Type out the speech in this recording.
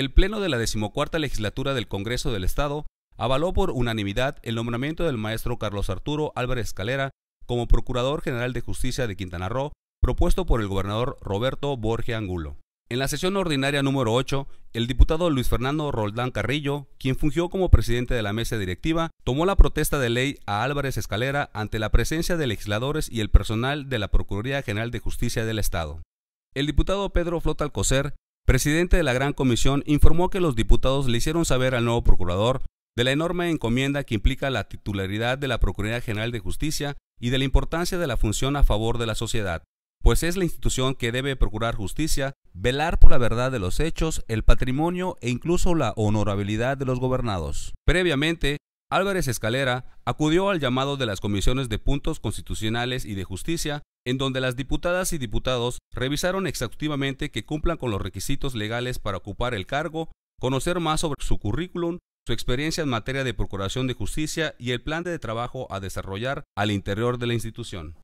El Pleno de la decimocuarta legislatura del Congreso del Estado avaló por unanimidad el nombramiento del maestro Carlos Arturo Álvarez Escalera como Procurador General de Justicia de Quintana Roo, propuesto por el gobernador Roberto Borge Angulo. En la sesión ordinaria número 8, el diputado Luis Fernando Roldán Carrillo, quien fungió como presidente de la mesa directiva, tomó la protesta de ley a Álvarez Escalera ante la presencia de legisladores y el personal de la Procuraduría General de Justicia del Estado. El diputado Pedro Flota Alcocer presidente de la Gran Comisión, informó que los diputados le hicieron saber al nuevo procurador de la enorme encomienda que implica la titularidad de la Procuraduría General de Justicia y de la importancia de la función a favor de la sociedad, pues es la institución que debe procurar justicia, velar por la verdad de los hechos, el patrimonio e incluso la honorabilidad de los gobernados. Previamente, Álvarez Escalera acudió al llamado de las comisiones de puntos constitucionales y de justicia en donde las diputadas y diputados revisaron exhaustivamente que cumplan con los requisitos legales para ocupar el cargo, conocer más sobre su currículum, su experiencia en materia de procuración de justicia y el plan de trabajo a desarrollar al interior de la institución.